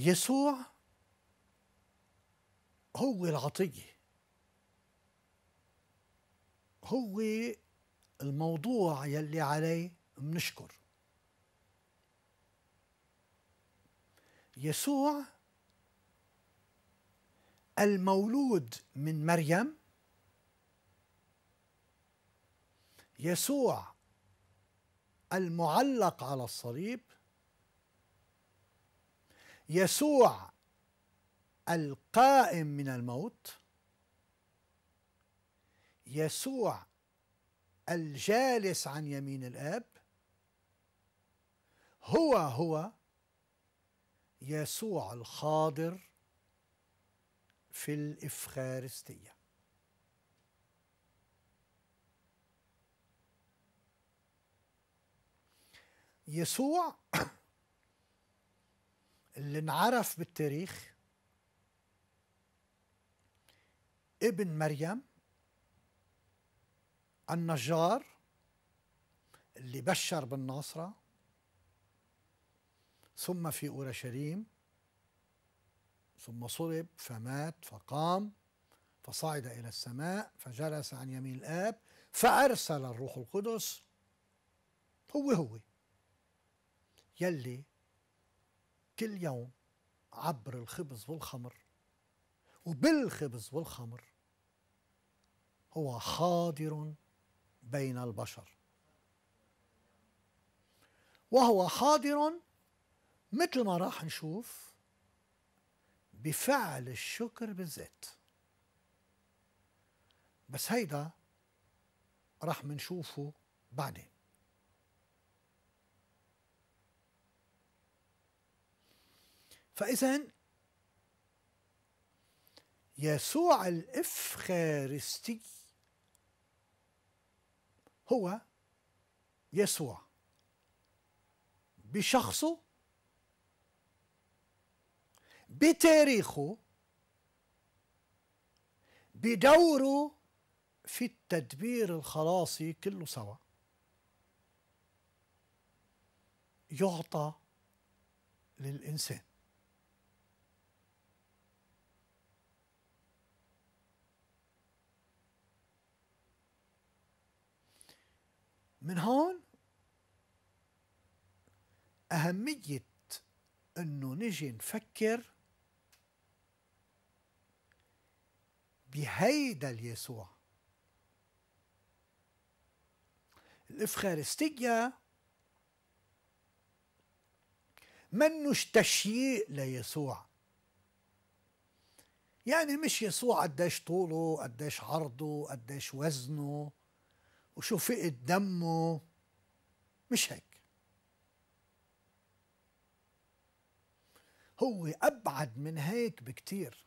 يسوع هو العطية هو الموضوع يلي عليه منشكر يسوع المولود من مريم يسوع المعلق على الصليب يسوع القائم من الموت يسوع الجالس عن يمين الاب هو هو يسوع الحاضر في الافخارستيه يسوع اللي انعرف بالتاريخ ابن مريم النجار اللي بشر بالناصرة ثم في أورشليم ثم صلب فمات فقام فصعد إلى السماء فجلس عن يمين الآب فأرسل الروح القدس هو هو يلي كل يوم عبر الخبز والخمر وبالخبز والخمر هو حاضر بين البشر وهو حاضر مثل ما راح نشوف بفعل الشكر بالذات بس هيدا راح منشوفه بعدين فإذا يسوع الإفخارستي هو يسوع بشخصه بتاريخه بدوره في التدبير الخلاصي كله سوا يعطى للإنسان من هون أهمية أنه نجي نفكر بهيدا اليسوع الإفخارستية منوش تشييء ليسوع يعني مش يسوع قديش طوله قديش عرضه قديش وزنه وشو فقد دمه مش هيك هو أبعد من هيك بكتير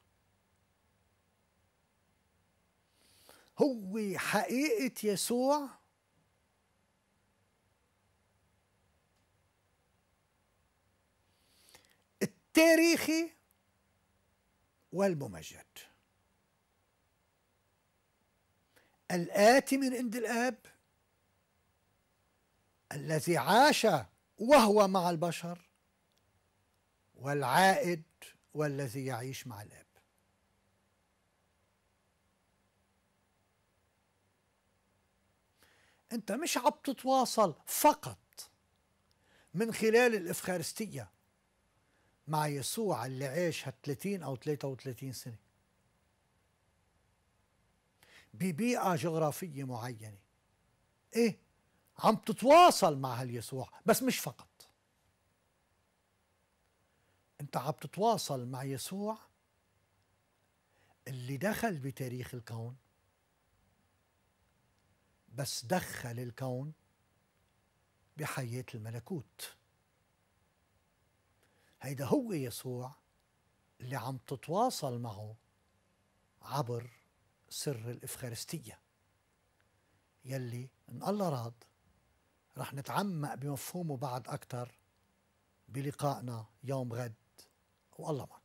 هو حقيقة يسوع التاريخي والممجد الآتي من عند الآب الذي عاش وهو مع البشر والعائد والذي يعيش مع الآب أنت مش عم تتواصل فقط من خلال الإفخارستية مع يسوع اللي عاش هال 30 أو 33 سنة ببيئة جغرافية معينة إيه عم تتواصل مع هاليسوع بس مش فقط انت عم تتواصل مع يسوع اللي دخل بتاريخ الكون بس دخل الكون بحياة الملكوت هيدا هو يسوع اللي عم تتواصل معه عبر سر الإفخارستية يلي إن الله راد رح نتعمق بمفهومه بعد أكتر بلقائنا يوم غد والله معك